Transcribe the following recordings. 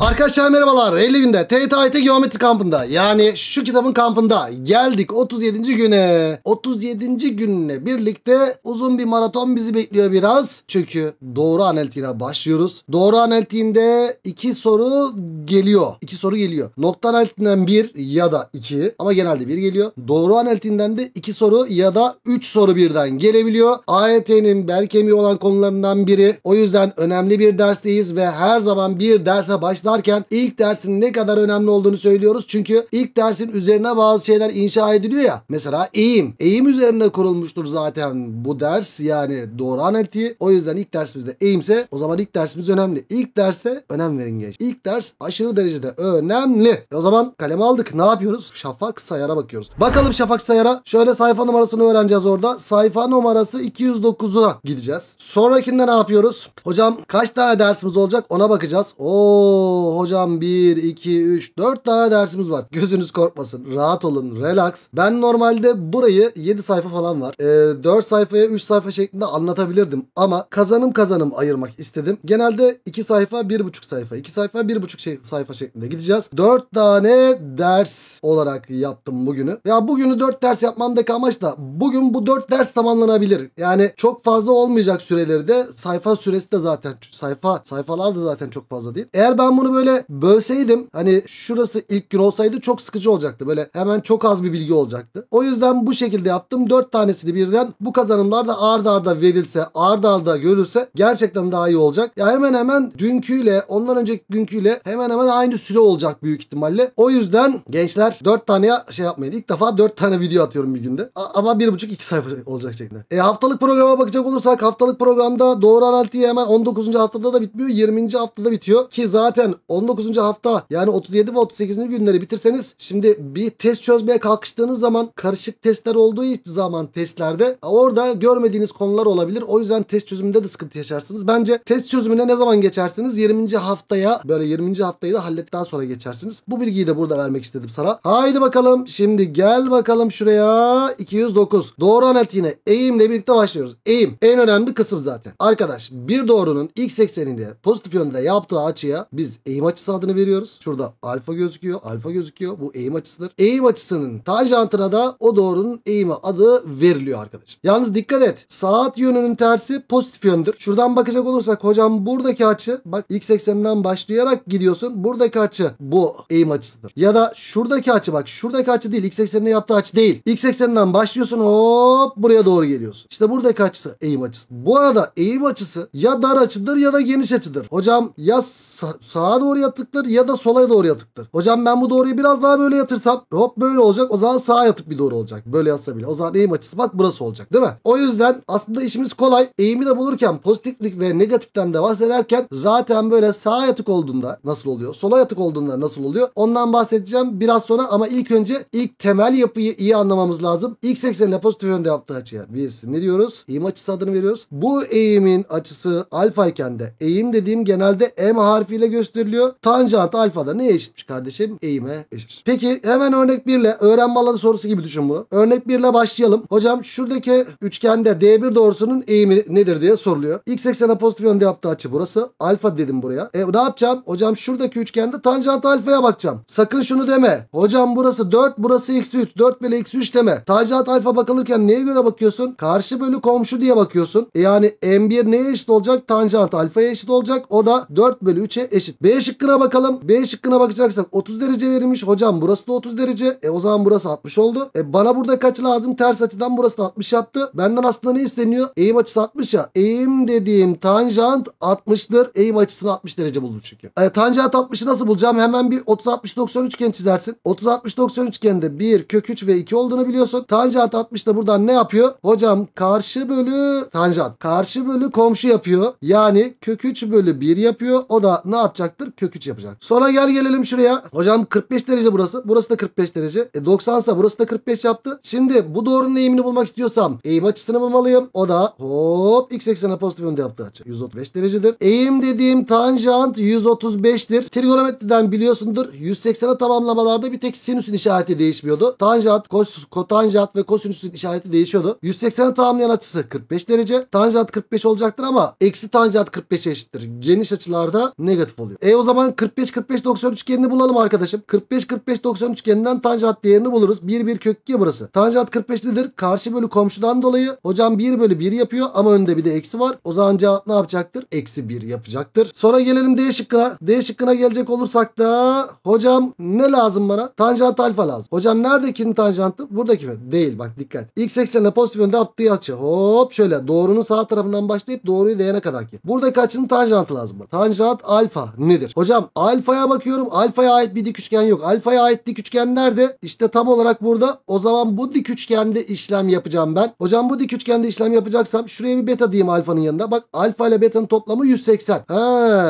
Arkadaşlar merhabalar 50 günde TTIT Geometri kampında yani şu kitabın kampında geldik 37. güne 37. günle birlikte uzun bir maraton bizi bekliyor biraz çünkü doğru analitiğine başlıyoruz doğru analitiğinde iki soru geliyor iki soru geliyor nokta analitiğinden bir ya da iki ama genelde bir geliyor doğru analitiğinden de iki soru ya da üç soru birden gelebiliyor AYT'nin e bel kemiği olan konularından biri o yüzden önemli bir dersteyiz ve her zaman bir derse başlayalım başlarken ilk dersin ne kadar önemli olduğunu söylüyoruz. Çünkü ilk dersin üzerine bazı şeyler inşa ediliyor ya. Mesela eğim. Eğim üzerine kurulmuştur zaten bu ders. Yani doğru analitik. O yüzden ilk dersimizde eğimse o zaman ilk dersimiz önemli. İlk derse önem verin genç. İlk ders aşırı derecede önemli. E o zaman kalem aldık. Ne yapıyoruz? Şafak Sayar'a bakıyoruz. Bakalım Şafak Sayar'a. Şöyle sayfa numarasını öğreneceğiz orada. Sayfa numarası 209'a gideceğiz. Sonrakinde ne yapıyoruz? Hocam kaç tane dersimiz olacak ona bakacağız. Oo hocam 1, 2, 3, 4 tane dersimiz var. Gözünüz korkmasın. Rahat olun. Relax. Ben normalde burayı 7 sayfa falan var. E, ee, 4 sayfaya 3 sayfa şeklinde anlatabilirdim. Ama kazanım kazanım ayırmak istedim. Genelde 2 sayfa 1,5 sayfa. 2 sayfa 1,5 şey, sayfa şeklinde gideceğiz. 4 tane ders olarak yaptım bugünü. Ya bugünü 4 ders yapmamdaki amaç da bugün bu 4 ders tamamlanabilir. Yani çok fazla olmayacak süreleri de sayfa süresi de zaten sayfa sayfalar da zaten çok fazla değil. Eğer ben bunu bunu böyle bölseydim hani şurası ilk gün olsaydı çok sıkıcı olacaktı. Böyle hemen çok az bir bilgi olacaktı. O yüzden bu şekilde yaptım. 4 tanesini birden bu kazanımlar da arda arda verilse arda arda görülse gerçekten daha iyi olacak. Ya hemen hemen dünküyle ondan önceki günküyle hemen hemen aynı süre olacak büyük ihtimalle. O yüzden gençler 4 tane şey yapmayın. İlk defa 4 tane video atıyorum bir günde. A ama 1,5-2 sayfa olacak şeklinde. E haftalık programa bakacak olursak haftalık programda doğru analitiği hemen 19. haftada da bitmiyor. 20. haftada bitiyor. Ki zaten 19. hafta yani 37 ve 38. günleri bitirseniz şimdi bir test çözmeye kalkıştığınız zaman karışık testler olduğu zaman testlerde orada görmediğiniz konular olabilir. O yüzden test çözümünde de sıkıntı yaşarsınız. Bence test çözümüne ne zaman geçersiniz? 20. haftaya böyle 20. haftayı da hallettikten sonra geçersiniz. Bu bilgiyi de burada vermek istedim sana. Haydi bakalım şimdi gel bakalım şuraya 209. Doğru anlat yine eğimle birlikte başlıyoruz. Eğim en önemli kısım zaten. Arkadaş bir doğrunun x ekseninde pozitif yönde yaptığı açıya biz eğim açısı adını veriyoruz. Şurada alfa gözüküyor. Alfa gözüküyor. Bu eğim açısıdır. Eğim açısının tanjantına da o doğrunun eğimi adı veriliyor arkadaşlar. Yalnız dikkat et. Saat yönünün tersi pozitif yöndür. Şuradan bakacak olursak hocam buradaki açı bak x ekseninden başlayarak gidiyorsun. Buradaki açı bu eğim açısıdır. Ya da şuradaki açı bak şuradaki açı değil. X eksenine yaptığı açı değil. X ekseninden başlıyorsun hop buraya doğru geliyorsun. İşte buradaki açısı eğim açısı. Bu arada eğim açısı ya dar açıdır ya da geniş açıdır. Hocam ya sa sağa sağa doğru yatıktır ya da sola doğru yatıktır. Hocam ben bu doğruyu biraz daha böyle yatırsam hop böyle olacak. O zaman sağa yatık bir doğru olacak. Böyle yazsa bile. O zaman eğim açısı bak burası olacak değil mi? O yüzden aslında işimiz kolay. Eğimi de bulurken pozitiflik ve negatiften de bahsederken zaten böyle sağa yatık olduğunda nasıl oluyor? Sola yatık olduğunda nasıl oluyor? Ondan bahsedeceğim biraz sonra ama ilk önce ilk temel yapıyı iyi anlamamız lazım. X seksenle pozitif yönde yaptığı açıya biz ne diyoruz? Eğim açısı adını veriyoruz. Bu eğimin açısı alfa iken de eğim dediğim genelde M harfiyle gösteriliyor çıkartabiliyor. Tanjant alfa da neye eşitmiş kardeşim? Eğime eşit. Peki hemen örnek 1 ile öğrenme alanı sorusu gibi düşün bunu. Örnek 1 ile başlayalım. Hocam şuradaki üçgende D1 doğrusunun eğimi nedir diye soruluyor. X eksene pozitif yönde yaptığı açı burası. Alfa dedim buraya. E ne yapacağım? Hocam şuradaki üçgende tanjant alfaya bakacağım. Sakın şunu deme. Hocam burası 4 burası x 3. 4 bölü x 3 deme. Tanjant alfa bakılırken neye göre bakıyorsun? Karşı bölü komşu diye bakıyorsun. E yani M1 neye eşit olacak? Tanjant alfaya eşit olacak. O da 4 bölü 3'e eşit. B şıkkına bakalım. B şıkkına bakacaksak 30 derece verilmiş. Hocam burası da 30 derece. E o zaman burası 60 oldu. E bana burada kaç lazım? Ters açıdan burası da 60 yaptı. Benden aslında ne isteniyor? Eğim açısı 60 ya. Eğim dediğim tanjant 60'tır. Eğim açısını 60 derece buldum çünkü. E, tanjant 60'ı nasıl bulacağım? Hemen bir 30-60-90 üçgen çizersin. 30-60-90 üçgende 1 kök 3 ve 2 olduğunu biliyorsun. Tanjant 60 da buradan ne yapıyor? Hocam karşı bölü tanjant. Karşı bölü komşu yapıyor. Yani kök 3 bölü 1 yapıyor. O da ne yapacak? yapacaktır. Kök 3 yapacak. Sonra gel gelelim şuraya. Hocam 45 derece burası. Burası da 45 derece. E 90 ise burası da 45 yaptı. Şimdi bu doğrunun eğimini bulmak istiyorsam eğim açısını bulmalıyım. O da hop x eksene pozitif yönde yaptı açı. 135 derecedir. Eğim dediğim tanjant 135'tir. Trigonometriden biliyorsundur. 180'e tamamlamalarda bir tek sinüsün işareti değişmiyordu. Tanjant, kos, kotanjant ve kosinüsün işareti değişiyordu. 180'e tamamlayan açısı 45 derece. Tanjant 45 olacaktır ama eksi tanjant 45 eşittir. Geniş açılarda negatif oluyor. E o zaman 45-45-90 üçgenini bulalım arkadaşım. 45-45-90 üçgeninden tanjant değerini buluruz. 1 1 kök 2 burası. Tanjant 45 nedir? Karşı bölü komşudan dolayı hocam 1 bölü 1 yapıyor ama önde bir de eksi var. O zaman cevap ne yapacaktır? Eksi 1 yapacaktır. Sonra gelelim D şıkkına. D şıkkına gelecek olursak da hocam ne lazım bana? Tanjant alfa lazım. Hocam neredekinin tanjantı? Buradaki mi? Değil bak dikkat. X eksenine pozitif yönde yaptığı açı. Hop şöyle doğrunun sağ tarafından başlayıp doğruyu değene kadar ki. Buradaki açının tanjantı lazım Tanjant alfa nedir? nedir? Hocam alfaya bakıyorum. Alfaya ait bir dik üçgen yok. Alfaya ait dik üçgen nerede? İşte tam olarak burada. O zaman bu dik üçgende işlem yapacağım ben. Hocam bu dik üçgende işlem yapacaksam şuraya bir beta diyeyim alfanın yanında. Bak alfa ile betanın toplamı 180. Ha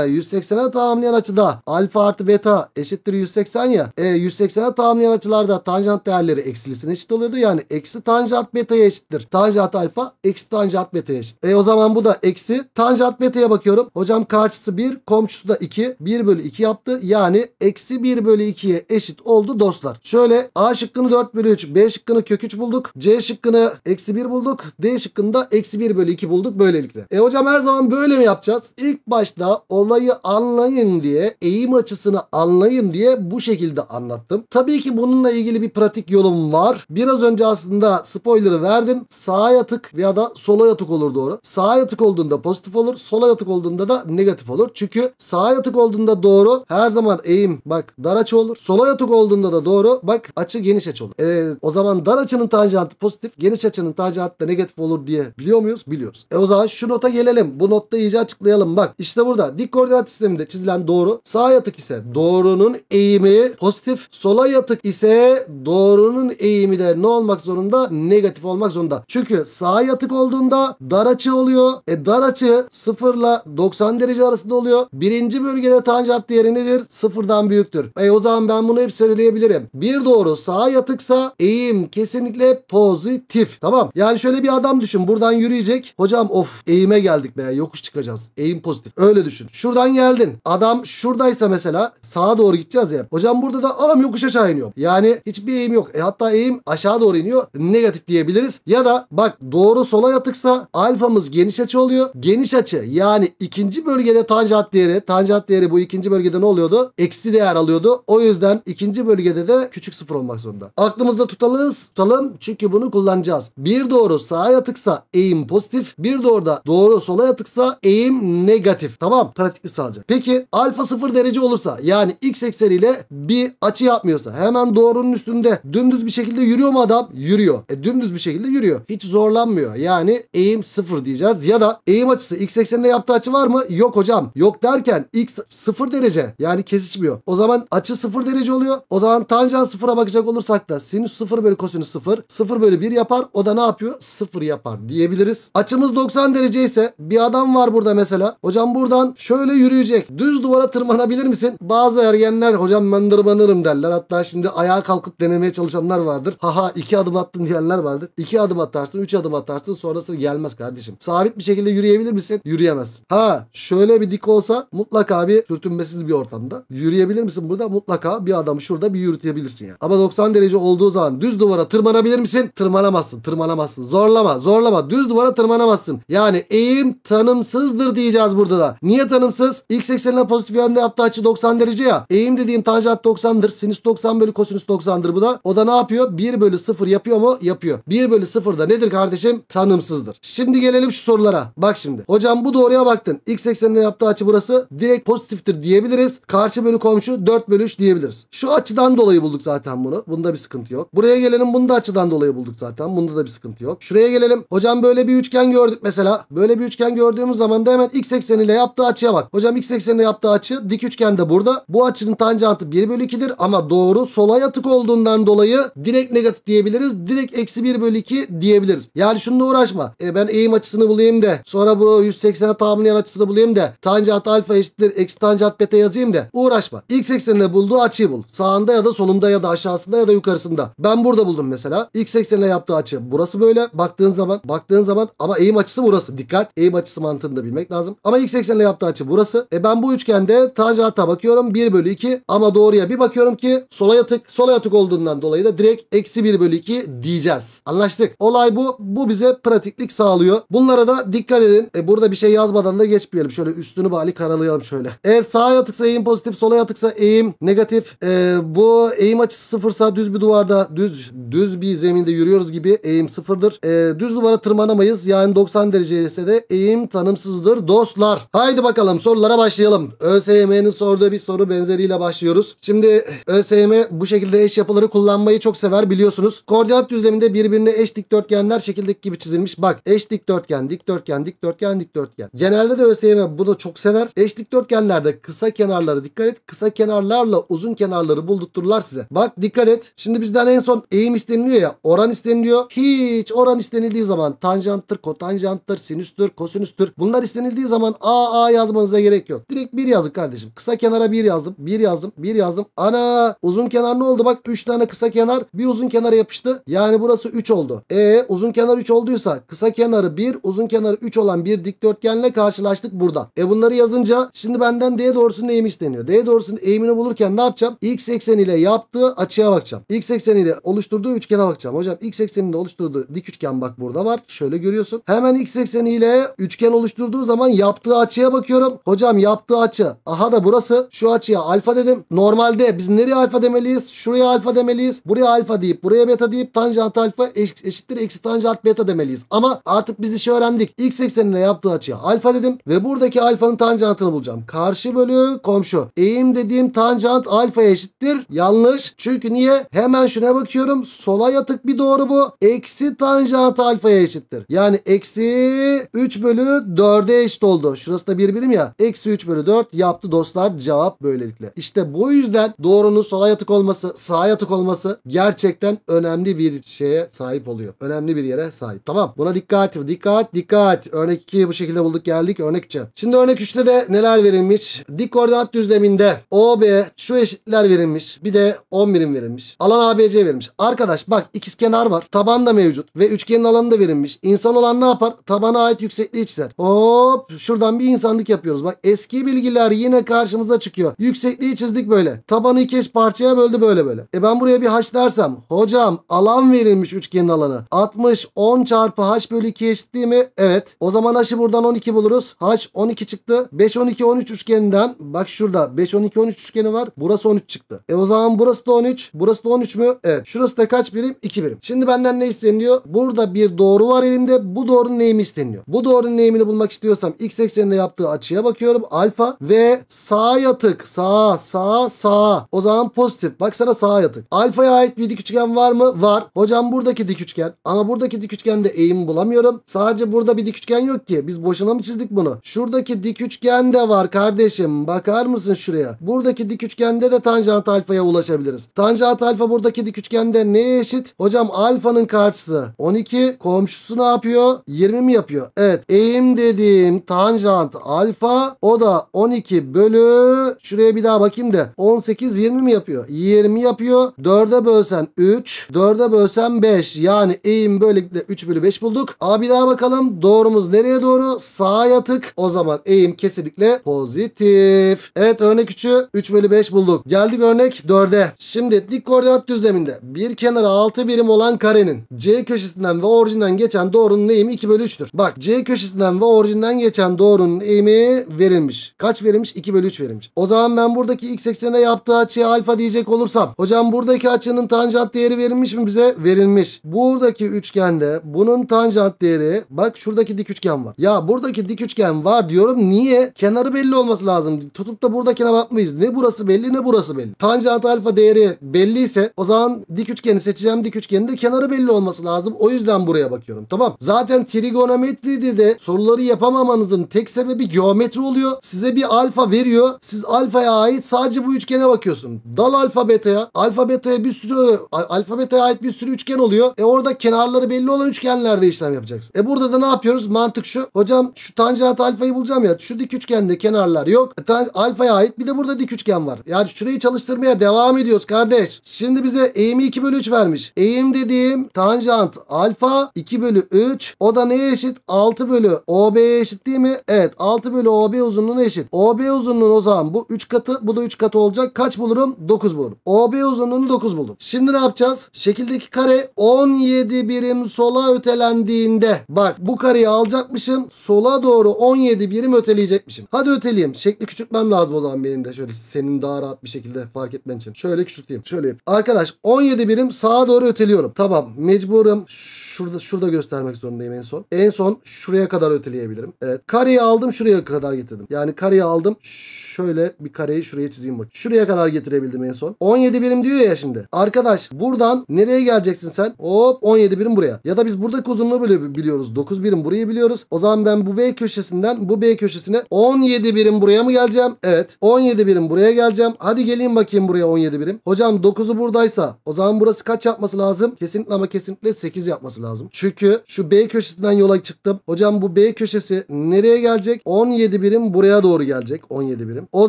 180'e tamamlayan açıda alfa artı beta eşittir 180 ya. E 180'e tamamlayan açılarda tanjant değerleri eksilisine eşit oluyordu. Yani eksi tanjant beta'ya eşittir. Tanjant alfa eksi tanjant beta'ya eşit. E o zaman bu da eksi tanjant beta'ya bakıyorum. Hocam karşısı 1 komşusu da 2. 1 bölü 2 yaptı. Yani eksi 1 bölü 2'ye eşit oldu dostlar. Şöyle A şıkkını 4 bölü 3, B şıkkını kök 3 bulduk. C şıkkını eksi 1 bulduk. D şıkkını da eksi 1 bölü 2 bulduk böylelikle. E hocam her zaman böyle mi yapacağız? İlk başta olayı anlayın diye, eğim açısını anlayın diye bu şekilde anlattım. Tabii ki bununla ilgili bir pratik yolum var. Biraz önce aslında spoiler'ı verdim. Sağa yatık veya da sola yatık olur doğru. Sağa yatık olduğunda pozitif olur. Sola yatık olduğunda da negatif olur. Çünkü sağa yatık olduğunda olduğunda doğru her zaman eğim bak dar açı olur. Sola yatık olduğunda da doğru bak açı geniş açı olur. E, o zaman dar açının tanjantı pozitif geniş açının tanjantı da negatif olur diye biliyor muyuz? Biliyoruz. E o zaman şu nota gelelim. Bu notta iyice açıklayalım. Bak işte burada dik koordinat sisteminde çizilen doğru sağ yatık ise doğrunun eğimi pozitif. Sola yatık ise doğrunun eğimi de ne olmak zorunda? Negatif olmak zorunda. Çünkü sağ yatık olduğunda dar açı oluyor. E dar açı 0 ile 90 derece arasında oluyor. Birinci bölgede Dolayısıyla tanjant değeri nedir? Sıfırdan büyüktür. E o zaman ben bunu hep söyleyebilirim. Bir doğru sağa yatıksa eğim kesinlikle pozitif. Tamam. Yani şöyle bir adam düşün. Buradan yürüyecek. Hocam of eğime geldik be. Yokuş çıkacağız. Eğim pozitif. Öyle düşün. Şuradan geldin. Adam şuradaysa mesela sağa doğru gideceğiz ya. Hocam burada da adam yokuş aşağı iniyor. Yani hiçbir eğim yok. E hatta eğim aşağı doğru iniyor. Negatif diyebiliriz. Ya da bak doğru sola yatıksa alfamız geniş açı oluyor. Geniş açı yani ikinci bölgede tanjant değeri tanjant değeri bu ikinci bölgede ne oluyordu? Eksi değer alıyordu. O yüzden ikinci bölgede de küçük sıfır olmak zorunda. Aklımızda tutalız, tutalım çünkü bunu kullanacağız. Bir doğru sağa yatıksa eğim pozitif. Bir doğru da doğru sola yatıksa eğim negatif. Tamam pratikli sağlayacak. Peki alfa sıfır derece olursa yani x ekseniyle bir açı yapmıyorsa hemen doğrunun üstünde dümdüz bir şekilde yürüyor mu adam? Yürüyor. E dümdüz bir şekilde yürüyor. Hiç zorlanmıyor. Yani eğim sıfır diyeceğiz ya da eğim açısı x ekseninde yaptığı açı var mı? Yok hocam. Yok derken x sıfır derece. Yani kesişmiyor. O zaman açı sıfır derece oluyor. O zaman tanjant sıfıra bakacak olursak da sinüs sıfır bölü kosinüs sıfır. Sıfır bölü bir yapar. O da ne yapıyor? Sıfır yapar diyebiliriz. Açımız 90 derece ise bir adam var burada mesela. Hocam buradan şöyle yürüyecek. Düz duvara tırmanabilir misin? Bazı ergenler hocam ben tırmanırım derler. Hatta şimdi ayağa kalkıp denemeye çalışanlar vardır. Haha iki adım attım diyenler vardır. İki adım atarsın, üç adım atarsın sonrası gelmez kardeşim. Sabit bir şekilde yürüyebilir misin? Yürüyemezsin. Ha şöyle bir dik olsa mutlaka bir sürtünmesiz bir ortamda. Yürüyebilir misin burada? Mutlaka bir adamı şurada bir yürütebilirsin yani. Ama 90 derece olduğu zaman düz duvara tırmanabilir misin? Tırmanamazsın. Tırmanamazsın. Zorlama. Zorlama. Düz duvara tırmanamazsın. Yani eğim tanımsızdır diyeceğiz burada da. Niye tanımsız? X eksenine pozitif yönde yaptığı açı 90 derece ya. Eğim dediğim tanjant 90'dır. Sinüs 90 bölü kosinüs 90'dır bu da. O da ne yapıyor? 1 bölü 0 yapıyor mu? Yapıyor. 1 bölü 0 da nedir kardeşim? Tanımsızdır. Şimdi gelelim şu sorulara. Bak şimdi. Hocam bu doğruya baktın. X eksenine yaptığı açı burası. Direkt pozitif pozitiftir diyebiliriz. Karşı bölü komşu 4 bölü 3 diyebiliriz. Şu açıdan dolayı bulduk zaten bunu. Bunda bir sıkıntı yok. Buraya gelelim bunu da açıdan dolayı bulduk zaten. Bunda da bir sıkıntı yok. Şuraya gelelim. Hocam böyle bir üçgen gördük mesela. Böyle bir üçgen gördüğümüz zaman da hemen x ekseniyle yaptığı açıya bak. Hocam x ekseniyle yaptığı açı dik üçgen de burada. Bu açının tanjantı 1 bölü 2'dir ama doğru sola yatık olduğundan dolayı direkt negatif diyebiliriz. Direkt eksi 1 bölü 2 diyebiliriz. Yani şununla uğraşma. E ben eğim açısını bulayım de sonra bu 180'e tamamlayan açısını bulayım de tanjant alfa eşittir eksi standart beta yazayım de uğraşma. X eksenine bulduğu açıyı bul. Sağında ya da solunda ya da aşağısında ya da yukarısında. Ben burada buldum mesela. X eksenine yaptığı açı burası böyle. Baktığın zaman baktığın zaman ama eğim açısı burası. Dikkat eğim açısı mantığını da bilmek lazım. Ama x eksenine yaptığı açı burası. E ben bu üçgende tacata bakıyorum 1 bölü 2 ama doğruya bir bakıyorum ki sola yatık. Sola yatık olduğundan dolayı da direkt eksi 1 bölü 2 diyeceğiz. Anlaştık. Olay bu. Bu bize pratiklik sağlıyor. Bunlara da dikkat edin. E burada bir şey yazmadan da geçmeyelim. Şöyle üstünü bari karalayalım şöyle. Evet sağa yatıksa eğim pozitif, sola yatıksa eğim negatif. Ee, bu eğim açısı sıfırsa düz bir duvarda, düz düz bir zeminde yürüyoruz gibi eğim sıfırdır. Ee, düz duvara tırmanamayız. Yani 90 derece ise de eğim tanımsızdır dostlar. Haydi bakalım sorulara başlayalım. ÖSYM'nin sorduğu bir soru benzeriyle başlıyoruz. Şimdi ÖSYM bu şekilde eş yapıları kullanmayı çok sever biliyorsunuz. Koordinat düzleminde birbirine eş dikdörtgenler şekildeki gibi çizilmiş. Bak eş dikdörtgen, dikdörtgen, dikdörtgen, dikdörtgen. Genelde de ÖSYM bunu çok sever. Eş dikdörtgenler yerde kısa kenarlara dikkat et. Kısa kenarlarla uzun kenarları buldurturlar size. Bak dikkat et. Şimdi bizden en son eğim isteniliyor ya. Oran isteniliyor. Hiç oran istenildiği zaman tanjanttır, kotanjanttır, sinüstür, kosinüstür. Bunlar istenildiği zaman a a yazmanıza gerek yok. Direkt bir yazın kardeşim. Kısa kenara bir yazdım. Bir yazdım. Bir yazdım. Ana uzun kenar ne oldu? Bak 3 tane kısa kenar bir uzun kenara yapıştı. Yani burası 3 oldu. E uzun kenar 3 olduysa kısa kenarı 1 uzun kenarı 3 olan bir dikdörtgenle karşılaştık burada. E bunları yazınca şimdi benden B'den D doğrusunun eğimi isteniyor. D doğrusunun eğimini bulurken ne yapacağım? X ekseni ile yaptığı açıya bakacağım. X ekseni ile oluşturduğu üçgene bakacağım. Hocam X ekseninde oluşturduğu dik üçgen bak burada var. Şöyle görüyorsun. Hemen X ekseni ile üçgen oluşturduğu zaman yaptığı açıya bakıyorum. Hocam yaptığı açı. Aha da burası. Şu açıya alfa dedim. Normalde biz nereye alfa demeliyiz? Şuraya alfa demeliyiz. Buraya alfa deyip buraya beta deyip tanjant alfa eşittir eksi tanjant beta demeliyiz. Ama artık biz işi öğrendik. X eksenine yaptığı açıya alfa dedim ve buradaki alfanın tanjantını bulacağım. Karşı karşı bölü komşu. Eğim dediğim tanjant alfa eşittir. Yanlış. Çünkü niye? Hemen şuna bakıyorum. Sola yatık bir doğru bu. Eksi tanjant alfaya eşittir. Yani eksi 3 bölü 4'e eşit oldu. Şurası da bir birim ya. Eksi 3 bölü 4 yaptı dostlar. Cevap böylelikle. İşte bu yüzden doğrunun sola yatık olması, sağa yatık olması gerçekten önemli bir şeye sahip oluyor. Önemli bir yere sahip. Tamam. Buna dikkat. Dikkat. Dikkat. Örnek 2'yi bu şekilde bulduk geldik. Örnek 3'e. Şimdi örnek 3'te de neler verilmiş? Dik koordinat düzleminde OB şu eşitler verilmiş. Bir de 10 birim verilmiş. Alan ABC verilmiş. Arkadaş bak ikiz kenar var. Taban da mevcut. Ve üçgenin alanı da verilmiş. İnsan olan ne yapar? Tabana ait yüksekliği çizer. Hop şuradan bir insanlık yapıyoruz. Bak eski bilgiler yine karşımıza çıkıyor. Yüksekliği çizdik böyle. Tabanı iki eş parçaya böldü böyle böyle. E ben buraya bir h dersem. Hocam alan verilmiş üçgenin alanı. 60 10 çarpı h bölü 2 eşit mi? Evet. O zaman h'ı buradan 12 buluruz. h 12 çıktı. 5 12 13 üçgen üçgeninden bak şurada 5 12 13 üçgeni var. Burası 13 çıktı. E o zaman burası da 13. Burası da 13 mü? Evet. Şurası da kaç birim? 2 birim. Şimdi benden ne isteniyor? Burada bir doğru var elimde. Bu doğrunun eğimi isteniyor. Bu doğrunun eğimini bulmak istiyorsam x ekseninde yaptığı açıya bakıyorum. Alfa ve sağ yatık. sağ, sağ, sağ. O zaman pozitif. Baksana sağ yatık. Alfaya ait bir dik üçgen var mı? Var. Hocam buradaki dik üçgen. Ama buradaki dik üçgende eğim bulamıyorum. Sadece burada bir dik üçgen yok ki. Biz boşuna mı çizdik bunu? Şuradaki dik üçgen de var kardeşim kardeşim bakar mısın şuraya? Buradaki dik üçgende de tanjant alfaya ulaşabiliriz. Tanjant alfa buradaki dik üçgende ne eşit? Hocam alfanın karşısı 12. Komşusu ne yapıyor? 20 mi yapıyor? Evet. Eğim dediğim tanjant alfa o da 12 bölü şuraya bir daha bakayım da 18 20 mi yapıyor? 20 yapıyor. 4'e bölsen 3. 4'e bölsen 5. Yani eğim böylelikle 3 bölü 5 bulduk. Abi daha bakalım doğrumuz nereye doğru? Sağa yatık. O zaman eğim kesinlikle pozitif pozitif. Evet örnek 3'ü 3 bölü 5 bulduk. Geldik örnek 4'e. Şimdi dik koordinat düzleminde bir kenara 6 birim olan karenin C köşesinden ve orijinden geçen doğrunun eğimi 2 bölü 3'tür. Bak C köşesinden ve orijinden geçen doğrunun eğimi verilmiş. Kaç verilmiş? 2 bölü 3 verilmiş. O zaman ben buradaki x eksenine yaptığı açıya alfa diyecek olursam. Hocam buradaki açının tanjant değeri verilmiş mi bize? Verilmiş. Buradaki üçgende bunun tanjant değeri bak şuradaki dik üçgen var. Ya buradaki dik üçgen var diyorum. Niye? Kenarı belli olması olması lazım. Tutup da buradakine bakmayız. Ne burası belli ne burası belli. Tanjant alfa değeri belliyse o zaman dik üçgeni seçeceğim. Dik üçgenin de kenarı belli olması lazım. O yüzden buraya bakıyorum. Tamam. Zaten trigonometride de soruları yapamamanızın tek sebebi geometri oluyor. Size bir alfa veriyor. Siz alfaya ait sadece bu üçgene bakıyorsun. Dal alfa betaya. Alfa betaya bir sürü alfa betaya ait bir sürü üçgen oluyor. E orada kenarları belli olan üçgenlerde işlem yapacaksın. E burada da ne yapıyoruz? Mantık şu. Hocam şu tanjant alfayı bulacağım ya. Şu dik üçgende kenarlar Yok alfaya ait bir de burada dik üçgen var. Yani şurayı çalıştırmaya devam ediyoruz kardeş. Şimdi bize eğimi 2 bölü 3 vermiş. Eğim dediğim tanjant alfa 2 bölü 3. O da neye eşit? 6 bölü OB'ye eşit değil mi? Evet 6 bölü OB uzunluğuna eşit. OB uzunluğu o zaman bu 3 katı bu da 3 katı olacak. Kaç bulurum? 9 bulurum. OB uzunluğunu 9 buldum. Şimdi ne yapacağız? Şekildeki kare 17 birim sola ötelendiğinde bak bu kareyi alacakmışım. Sola doğru 17 birim öteleyecekmişim. Hadi öteleyeyim. Şekli küçültmem lazım o zaman benim de. Şöyle senin daha rahat bir şekilde fark etmen için. Şöyle küçülteyim. Şöyle yapayım. Arkadaş 17 birim sağa doğru öteliyorum. Tamam mecburum. Şurada şurada göstermek zorundayım en son. En son şuraya kadar öteleyebilirim. Evet. Kareyi aldım şuraya kadar getirdim. Yani kareyi aldım. Şöyle bir kareyi şuraya çizeyim bak. Şuraya kadar getirebildim en son. 17 birim diyor ya şimdi. Arkadaş buradan nereye geleceksin sen? Hop 17 birim buraya. Ya da biz burada uzunluğu böyle biliyoruz. 9 birim burayı biliyoruz. O zaman ben bu B köşesinden bu B köşesine 17 birim buraya buraya mı geleceğim? Evet. 17 birim buraya geleceğim. Hadi geleyim bakayım buraya 17 birim. Hocam 9'u buradaysa o zaman burası kaç yapması lazım? Kesinlikle ama kesinlikle 8 yapması lazım. Çünkü şu B köşesinden yola çıktım. Hocam bu B köşesi nereye gelecek? 17 birim buraya doğru gelecek. 17 birim. O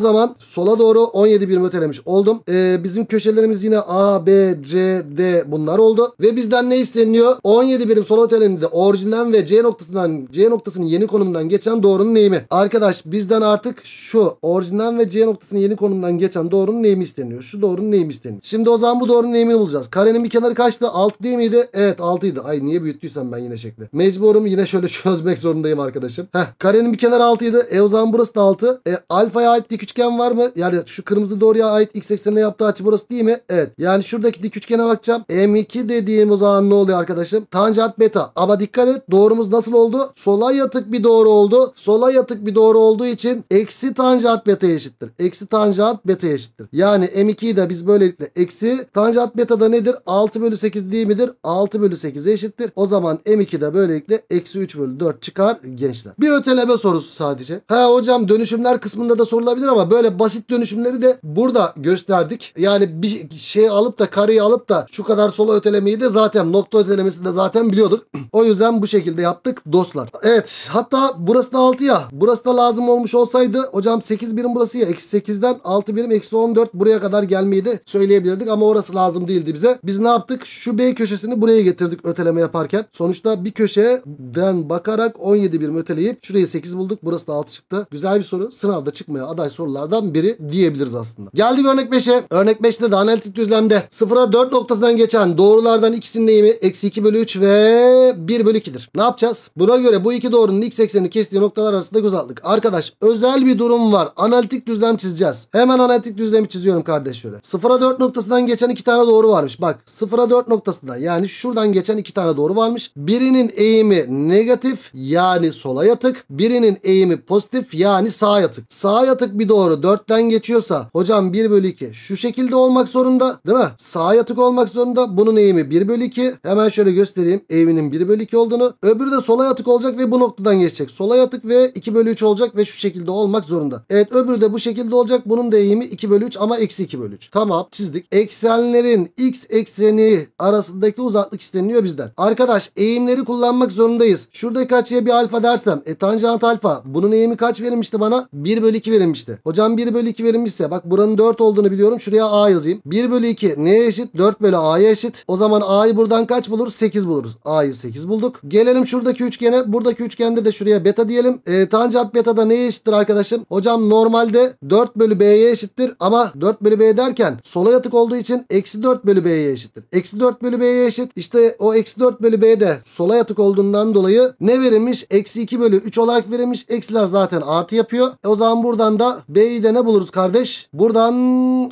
zaman sola doğru 17 birim ötelemiş oldum. Ee, bizim köşelerimiz yine A, B, C, D bunlar oldu. Ve bizden ne isteniliyor? 17 birim sola öteleninde orijinden ve C noktasından C noktasının yeni konumundan geçen doğrunun eğimi. Arkadaş bizden artık şu orijinden ve C noktasının yeni konumundan geçen doğrunun neyimi isteniyor. Şu doğrunun neyimi isteniyor. Şimdi o zaman bu doğrunun eğimini bulacağız. Karenin bir kenarı kaçtı? 6 değil miydi? Evet 6 idi. Ay niye büyüttüysem ben yine şekli. Mecburum yine şöyle çözmek zorundayım arkadaşım. Heh karenin bir kenarı 6 idi. E o zaman burası da 6. E alfaya ait dik üçgen var mı? Yani şu kırmızı doğruya ait x eksenine yaptığı açı burası değil mi? Evet. Yani şuradaki dik üçgene bakacağım. M2 dediğim o zaman ne oluyor arkadaşım? Tanjant beta. Ama dikkat et doğrumuz nasıl oldu? Sola yatık bir doğru oldu. Sola yatık bir doğru olduğu için x eksi tanjant beta eşittir. Eksi tanjant beta eşittir. Yani M2'yi de biz böylelikle eksi tanjant beta da nedir? 6 bölü 8 değil midir? 6 bölü 8 eşittir. O zaman M2 de böylelikle eksi 3 bölü 4 çıkar gençler. Bir öteleme sorusu sadece. Ha hocam dönüşümler kısmında da sorulabilir ama böyle basit dönüşümleri de burada gösterdik. Yani bir şey alıp da kareyi alıp da şu kadar sola ötelemeyi de zaten nokta ötelemesini de zaten biliyorduk. o yüzden bu şekilde yaptık dostlar. Evet hatta burası da 6 ya. Burası da lazım olmuş olsaydı Hocam 8 birim burası ya. Eksi 8'den 6 birim eksi 14 buraya kadar gelmeyi de söyleyebilirdik. Ama orası lazım değildi bize. Biz ne yaptık? Şu B köşesini buraya getirdik öteleme yaparken. Sonuçta bir köşeden bakarak 17 birim öteleyip şurayı 8 bulduk. Burası da 6 çıktı. Güzel bir soru. Sınavda çıkmaya aday sorulardan biri diyebiliriz aslında. Geldik örnek 5'e. Örnek 5'te de analitik düzlemde sıfıra 4 noktasından geçen doğrulardan ikisinin eğimi eksi 2 bölü 3 ve 1 bölü 2'dir. Ne yapacağız? Buna göre bu iki doğrunun x eksenini kestiği noktalar arasında göz attık. Arkadaş özel bir bir durum var. Analitik düzlem çizeceğiz. Hemen analitik düzlemi çiziyorum kardeş şöyle. Sıfıra 4 noktasından geçen iki tane doğru varmış. Bak sıfıra 4 noktasından yani şuradan geçen iki tane doğru varmış. Birinin eğimi negatif yani sola yatık. Birinin eğimi pozitif yani sağa yatık. Sağa yatık bir doğru 4'ten geçiyorsa hocam 1 bölü 2 şu şekilde olmak zorunda değil mi? Sağa yatık olmak zorunda. Bunun eğimi 1 bölü 2. Hemen şöyle göstereyim. Eğiminin 1 bölü 2 olduğunu. Öbürü de sola yatık olacak ve bu noktadan geçecek. Sola yatık ve 2 bölü 3 olacak ve şu şekilde olmak olmak zorunda. Evet öbürü de bu şekilde olacak. Bunun da eğimi 2 bölü 3 ama eksi 2 bölü 3. Tamam çizdik. Eksenlerin x ekseni arasındaki uzaklık isteniyor bizden. Arkadaş eğimleri kullanmak zorundayız. Şuradaki açıya bir alfa dersem. E tanjant alfa. Bunun eğimi kaç verilmişti bana? 1 bölü 2 verilmişti. Hocam 1 bölü 2 verilmişse bak buranın 4 olduğunu biliyorum. Şuraya a yazayım. 1 bölü 2 neye eşit? 4 bölü a'ya eşit. O zaman a'yı buradan kaç buluruz? 8 buluruz. a'yı 8 bulduk. Gelelim şuradaki üçgene. Buradaki üçgende de şuraya beta diyelim. E, tanjant beta da neye eşittir arkadaşlar? arkadaşım hocam normalde 4 bölü b'ye eşittir ama 4 bölü b derken sola yatık olduğu için eksi 4 bölü b'ye eşittir. Eksi 4 bölü b'ye eşit İşte o eksi 4 bölü b de sola yatık olduğundan dolayı ne verilmiş? Eksi 2 bölü 3 olarak verilmiş. Eksiler zaten artı yapıyor. E o zaman buradan da b'yi de ne buluruz kardeş? Buradan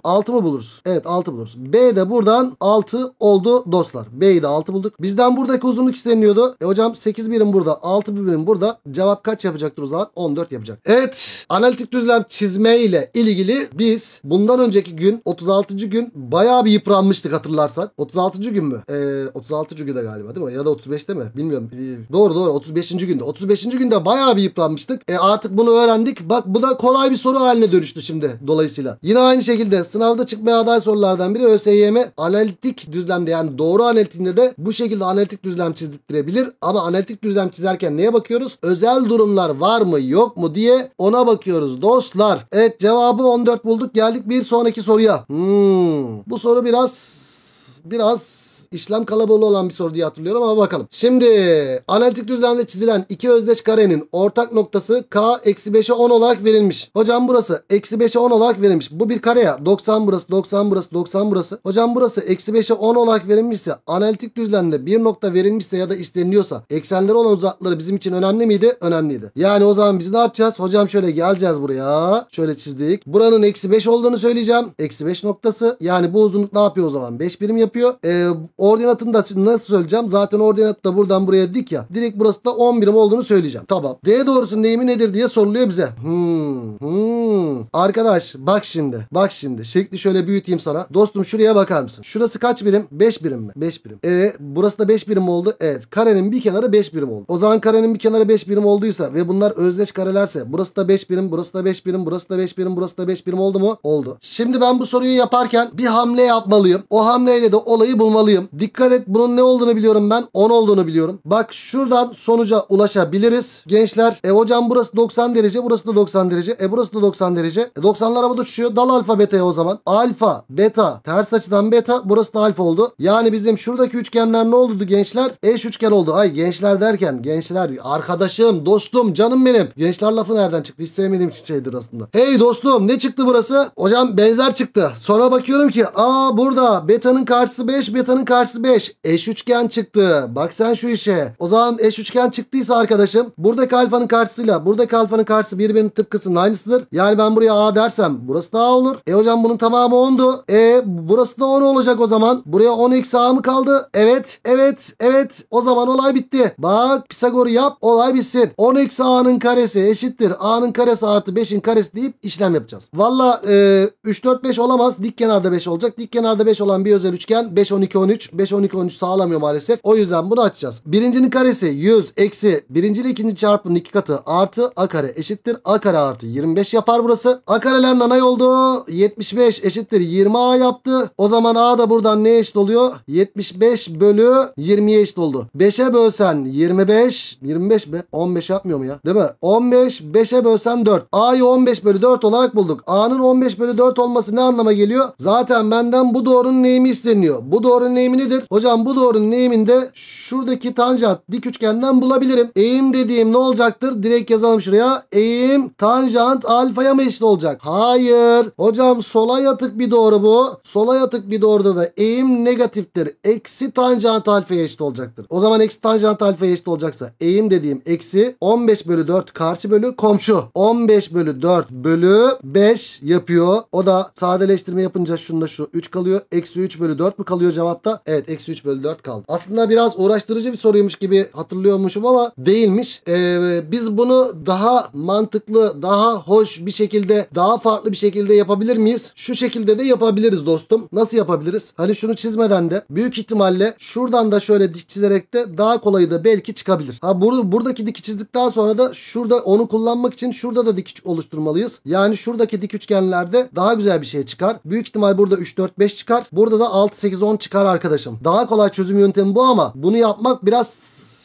6 mı buluruz? Evet 6 buluruz. B de buradan 6 oldu dostlar. B'yi de 6 bulduk. Bizden buradaki uzunluk isteniyordu. E hocam 8 birim burada 6 birim burada. Cevap kaç yapacaktır o zaman? 14 yapacak. Evet Analitik düzlem çizme ile ilgili biz bundan önceki gün 36. gün bayağı bir yıpranmıştık hatırlarsak. 36. gün mü? Ee, 36. günde galiba değil mi? Ya da 35'te mi? Bilmiyorum. Ee, doğru doğru 35. günde. 35. günde bayağı bir yıpranmıştık. E artık bunu öğrendik. Bak bu da kolay bir soru haline dönüştü şimdi dolayısıyla. Yine aynı şekilde sınavda çıkmaya aday sorulardan biri ÖSYM analitik düzlemde yani doğru analitinde de bu şekilde analitik düzlem çizdirebilir. Ama analitik düzlem çizerken neye bakıyoruz? Özel durumlar var mı yok mu diye ona bakıyoruz bakıyoruz dostlar. Evet cevabı 14 bulduk. Geldik bir sonraki soruya. Hmm. Bu soru biraz biraz İslam kalabalığı olan bir soru diye hatırlıyorum ama bakalım. Şimdi analitik düzlemde çizilen iki özdeş karenin ortak noktası k eksi 5'e 10 olarak verilmiş. Hocam burası eksi 5'e 10 olarak verilmiş. Bu bir kare ya. 90 burası 90 burası 90 burası. Hocam burası eksi 5'e 10 olarak verilmişse analitik düzlemde bir nokta verilmişse ya da isteniliyorsa eksenleri olan uzaklıkları bizim için önemli miydi? Önemliydi. Yani o zaman biz ne yapacağız? Hocam şöyle geleceğiz buraya. Şöyle çizdik. Buranın eksi 5 olduğunu söyleyeceğim. Eksi 5 noktası. Yani bu uzunluk ne yapıyor o zaman? 5 birim yapıyor. Ee, Ordinatını da nasıl söyleyeceğim? Zaten ordinat da buradan buraya dik ya. Direkt burası da 10 birim olduğunu söyleyeceğim. Tamam. D doğrusunun eğimi nedir diye soruluyor bize. Hmm. Hmm. Arkadaş bak şimdi. Bak şimdi. Şekli şöyle büyüteyim sana. Dostum şuraya bakar mısın? Şurası kaç birim? 5 birim mi? 5 birim. E burası da 5 birim oldu. Evet. Karenin bir kenarı 5 birim oldu. O zaman karenin bir kenarı 5 birim olduysa ve bunlar özdeş karelerse burası da 5 birim, burası da 5 birim, burası da 5 birim, burası da 5 birim oldu mu? Oldu. Şimdi ben bu soruyu yaparken bir hamle yapmalıyım. O hamleyle de olayı bulmalıyım. Dikkat et bunun ne olduğunu biliyorum ben. 10 olduğunu biliyorum. Bak şuradan sonuca ulaşabiliriz. Gençler e hocam burası 90 derece burası da 90 derece. E burası da 90 derece. E 90'lar havada uçuşuyor. Dal alfa beta'ya o zaman. Alfa beta ters açıdan beta burası da alfa oldu. Yani bizim şuradaki üçgenler ne oldu gençler? Eş üçgen oldu. Ay gençler derken gençler arkadaşım dostum canım benim. Gençler lafı nereden çıktı? Hiç sevmediğim şeydir aslında. Hey dostum ne çıktı burası? Hocam benzer çıktı. Sonra bakıyorum ki aa burada beta'nın karşısı 5 beta'nın karşısı ters 5 eş üçgen çıktı. Bak sen şu işe. O zaman eş üçgen çıktıysa arkadaşım buradaki alfanın karşısıyla buradaki alfanın karşısı birbirinin tıpkısının aynısıdır. Yani ben buraya A dersem burası da A olur. E hocam bunun tamamı 10'du. E burası da 10 olacak o zaman. Buraya 10 eksi A mı kaldı? Evet. Evet. Evet. O zaman olay bitti. Bak Pisagor'u yap olay bitsin. 10 eksi A'nın karesi eşittir. A'nın karesi artı 5'in karesi deyip işlem yapacağız. Valla e, 3 4 5 olamaz. Dik kenarda 5 olacak. Dik kenarda 5 olan bir özel üçgen 5 12 13 5, 12, 13 sağlamıyor maalesef. O yüzden bunu açacağız. Birincinin karesi 100 eksi birinci ile ikinci çarpının iki katı artı a kare eşittir. A kare artı 25 yapar burası. A kareler anay oldu. 75 eşittir 20a yaptı. O zaman a da buradan neye eşit oluyor? 75 bölü 20'ye eşit oldu. 5'e bölsen 25. 25 mi? 15 yapmıyor mu ya? Değil mi? 15 5'e bölsen 4. A'yı 15 bölü 4 olarak bulduk. A'nın 15 bölü 4 olması ne anlama geliyor? Zaten benden bu doğrunun eğimi isteniyor. Bu doğrunun eğimi nedir? Hocam bu doğrunun eğimini de şuradaki tanjant dik üçgenden bulabilirim. Eğim dediğim ne olacaktır? Direkt yazalım şuraya. Eğim tanjant alfaya mı eşit olacak? Hayır. Hocam sola yatık bir doğru bu. Sola yatık bir doğruda da eğim negatiftir. Eksi tanjant alfaya eşit olacaktır. O zaman eksi tanjant alfaya eşit olacaksa eğim dediğim eksi 15 bölü 4 karşı bölü komşu. 15 bölü 4 bölü 5 yapıyor. O da sadeleştirme yapınca şununla şu 3 kalıyor. Eksi 3 bölü 4 mü kalıyor cevapta? Evet eksi 3 bölü 4 kaldı. Aslında biraz uğraştırıcı bir soruymuş gibi hatırlıyormuşum ama değilmiş. Ee, biz bunu daha mantıklı, daha hoş bir şekilde, daha farklı bir şekilde yapabilir miyiz? Şu şekilde de yapabiliriz dostum. Nasıl yapabiliriz? Hani şunu çizmeden de büyük ihtimalle şuradan da şöyle dik çizerek de daha kolayı da belki çıkabilir. Ha bur buradaki dik çizdikten sonra da şurada onu kullanmak için şurada da dik oluşturmalıyız. Yani şuradaki dik üçgenlerde daha güzel bir şey çıkar. Büyük ihtimal burada 3 4 5 çıkar. Burada da 6 8 10 çıkar arkadaşlar arkadaşım. Daha kolay çözüm yöntemi bu ama bunu yapmak biraz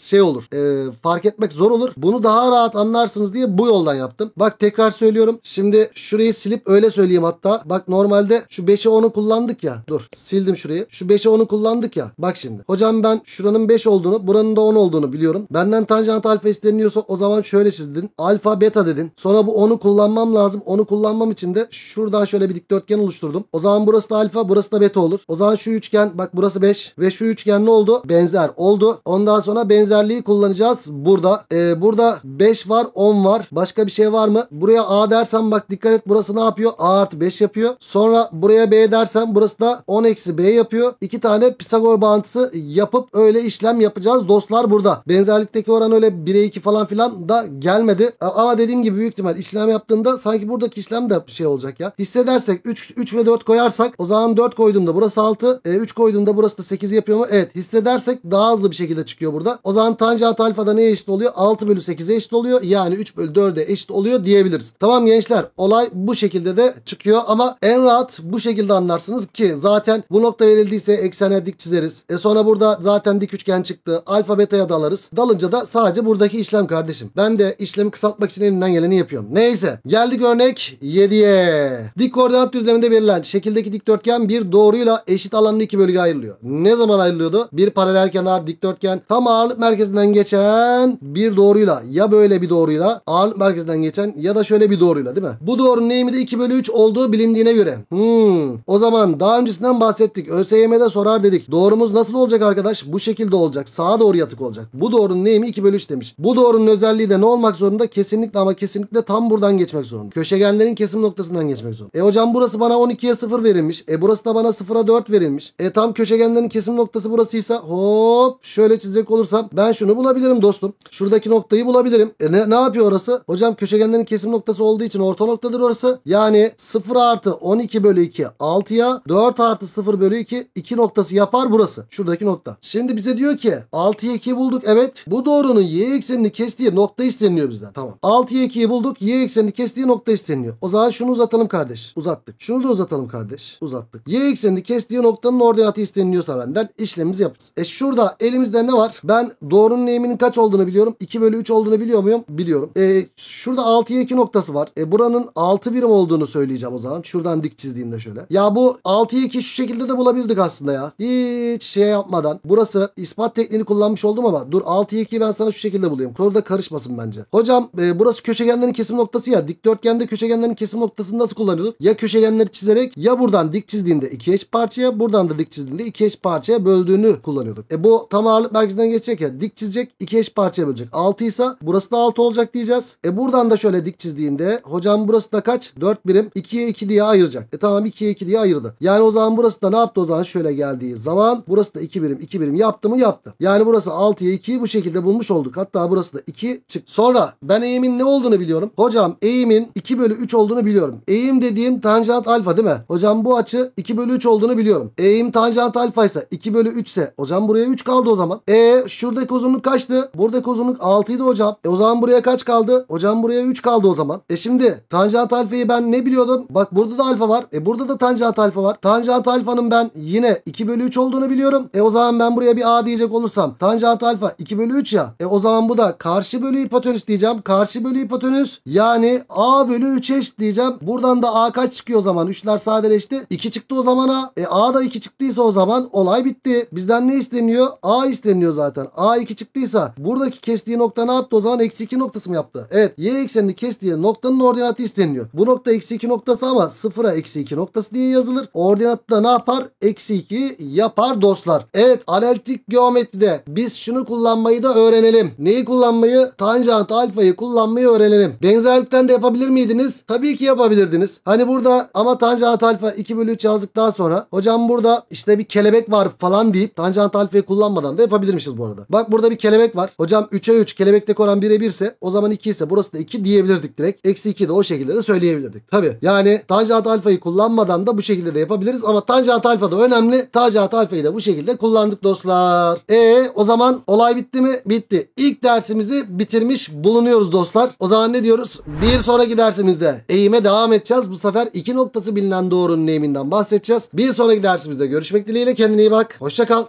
şey olur. E, fark etmek zor olur. Bunu daha rahat anlarsınız diye bu yoldan yaptım. Bak tekrar söylüyorum. Şimdi şurayı silip öyle söyleyeyim hatta. Bak normalde şu 5'e 10'u kullandık ya. Dur sildim şurayı. Şu 5'e 10'u kullandık ya. Bak şimdi. Hocam ben şuranın 5 olduğunu buranın da 10 olduğunu biliyorum. Benden tanjant alfa isteniyorsa o zaman şöyle çizdin. Alfa beta dedin. Sonra bu 10'u kullanmam lazım. 10'u kullanmam için de şuradan şöyle bir dikdörtgen oluşturdum. O zaman burası da alfa burası da beta olur. O zaman şu üçgen bak burası 5 ve şu üçgen ne oldu? Benzer oldu. Ondan sonra benzer benzerliği kullanacağız burada. Ee, burada 5 var 10 var. Başka bir şey var mı? Buraya A dersen bak dikkat et burası ne yapıyor? A artı 5 yapıyor. Sonra buraya B dersen burası da 10 eksi B yapıyor. 2 tane Pisagor bağıntısı yapıp öyle işlem yapacağız dostlar burada. Benzerlikteki oran öyle 1'e 2 falan filan da gelmedi. Ama dediğim gibi büyük ihtimal işlem yaptığında sanki buradaki işlem de şey olacak ya. Hissedersek 3, 3 ve 4 koyarsak o zaman 4 koyduğumda burası 6. E, 3 koyduğumda burası da 8 yapıyor mu? Evet hissedersek daha hızlı bir şekilde çıkıyor burada. O zaman Buradan tanjant da neye eşit oluyor? 6 bölü 8'e eşit oluyor. Yani 3 bölü 4'e eşit oluyor diyebiliriz. Tamam gençler olay bu şekilde de çıkıyor ama en rahat bu şekilde anlarsınız ki zaten bu nokta verildiyse eksene dik çizeriz. E sonra burada zaten dik üçgen çıktı. Alfa beta'ya dalarız. Dalınca da sadece buradaki işlem kardeşim. Ben de işlemi kısaltmak için elinden geleni yapıyorum. Neyse geldik örnek 7'ye. Dik koordinat düzleminde verilen şekildeki dikdörtgen bir doğruyla eşit alanlı iki bölge ayrılıyor. Ne zaman ayrılıyordu? Bir paralel kenar dikdörtgen tam ağırlık merkezi merkezinden geçen bir doğruyla ya böyle bir doğruyla ağırlık merkezinden geçen ya da şöyle bir doğruyla değil mi? Bu doğrunun eğimi de 2 bölü 3 olduğu bilindiğine göre. Hmm. O zaman daha öncesinden bahsettik. ÖSYM'de sorar dedik. Doğrumuz nasıl olacak arkadaş? Bu şekilde olacak. Sağa doğru yatık olacak. Bu doğrunun eğimi 2 bölü 3 demiş. Bu doğrunun özelliği de ne olmak zorunda? Kesinlikle ama kesinlikle tam buradan geçmek zorunda. Köşegenlerin kesim noktasından geçmek zorunda. E hocam burası bana 12'ye 0 verilmiş. E burası da bana 0'a 4 verilmiş. E tam köşegenlerin kesim noktası burasıysa hop şöyle çizecek olursam ben ben şunu bulabilirim dostum. Şuradaki noktayı bulabilirim. E ne, ne yapıyor orası? Hocam köşegenlerin kesim noktası olduğu için orta noktadır orası. Yani 0 artı 12 bölü 2 6'ya 4 artı 0 bölü 2 2 noktası yapar burası. Şuradaki nokta. Şimdi bize diyor ki 6'ya 2'yi bulduk. Evet. Bu doğrunun y eksenini kestiği nokta isteniyor bizden. Tamam. 6'ya 2'yi bulduk. Y eksenini kestiği nokta isteniyor. O zaman şunu uzatalım kardeş. Uzattık. Şunu da uzatalım kardeş. Uzattık. Y eksenini kestiği noktanın ordinatı isteniliyorsa benden işlemimizi yaparız. E şurada elimizde ne var? Ben Doğrunun eğiminin kaç olduğunu biliyorum. 2 bölü 3 olduğunu biliyor muyum? Biliyorum. E, şurada 6'ya 2 noktası var. E, buranın 6 birim olduğunu söyleyeceğim o zaman. Şuradan dik çizdiğimde şöyle. Ya bu 6'ya 2 şu şekilde de bulabilirdik aslında ya. Hiç şey yapmadan. Burası ispat tekniğini kullanmış oldum ama dur 6'ya 2'yi ben sana şu şekilde bulayım. Konuda karışmasın bence. Hocam e, burası köşegenlerin kesim noktası ya. Dikdörtgende köşegenlerin kesim noktasını nasıl kullanıyorduk? Ya köşegenleri çizerek ya buradan dik çizdiğinde 2 eş parçaya buradan da dik çizdiğinde 2 eş parçaya böldüğünü kullanıyorduk. E bu tam ağırlık merkezinden geçecek ya dik çizecek. iki eş parçaya bölecek. 6 ise burası da 6 olacak diyeceğiz. E buradan da şöyle dik çizdiğinde hocam burası da kaç? 4 birim. 2'ye 2 diye ayıracak. E tamam 2'ye 2 diye ayırdı. Yani o zaman burası da ne yaptı o zaman şöyle geldiği zaman burası da 2 birim 2 birim yaptı mı yaptı. Yani burası 6'ya 2'yi bu şekilde bulmuş olduk. Hatta burası da 2 çıktı. Sonra ben eğimin ne olduğunu biliyorum. Hocam eğimin 2 bölü 3 olduğunu biliyorum. Eğim dediğim tanjant alfa değil mi? Hocam bu açı 2 bölü 3 olduğunu biliyorum. Eğim tanjant alfa ise 2 bölü 3 ise hocam buraya 3 kaldı o zaman. E şurada Buradaki uzunluk kaçtı? Buradaki uzunluk 6 idi hocam. E o zaman buraya kaç kaldı? Hocam buraya 3 kaldı o zaman. E şimdi tanjant alfayı ben ne biliyordum? Bak burada da alfa var. E burada da tanjant alfa var. Tanjant alfanın ben yine 2 bölü 3 olduğunu biliyorum. E o zaman ben buraya bir a diyecek olursam tanjant alfa 2 bölü 3 ya. E o zaman bu da karşı bölü hipotenüs diyeceğim. Karşı bölü hipotenüs yani a bölü 3 eşit diyeceğim. Buradan da a kaç çıkıyor o zaman? 3'ler sadeleşti. 2 çıktı o zaman a. E a da 2 çıktıysa o zaman olay bitti. Bizden ne isteniyor? A isteniyor zaten. A A2 çıktıysa buradaki kestiği nokta ne yaptı o zaman? Eksi 2 noktası mı yaptı? Evet. Y eksenini kestiği noktanın ordinatı isteniyor. Bu nokta eksi 2 noktası ama sıfıra eksi 2 noktası diye yazılır. Ordinatı da ne yapar? Eksi 2 yapar dostlar. Evet analitik geometride biz şunu kullanmayı da öğrenelim. Neyi kullanmayı? Tanjant alfayı kullanmayı öğrenelim. Benzerlikten de yapabilir miydiniz? Tabii ki yapabilirdiniz. Hani burada ama tanjant alfa 2 bölü 3 yazdıktan sonra hocam burada işte bir kelebek var falan deyip tanjant alfayı kullanmadan da yapabilirmişiz bu arada. Bak Bak burada bir kelebek var. Hocam 3'e 3 kelebekteki oran 1'e 1 ise o zaman 2 ise burası da 2 diyebilirdik direkt. Eksi 2 de o şekilde de söyleyebilirdik. Tabi yani tanjant alfayı kullanmadan da bu şekilde de yapabiliriz ama tanjant alfa da önemli. Tanjant alfayı da bu şekilde kullandık dostlar. E o zaman olay bitti mi? Bitti. İlk dersimizi bitirmiş bulunuyoruz dostlar. O zaman ne diyoruz? Bir sonraki dersimizde eğime devam edeceğiz. Bu sefer iki noktası bilinen doğrunun eğiminden bahsedeceğiz. Bir sonraki dersimizde görüşmek dileğiyle. Kendine iyi bak. Hoşçakal.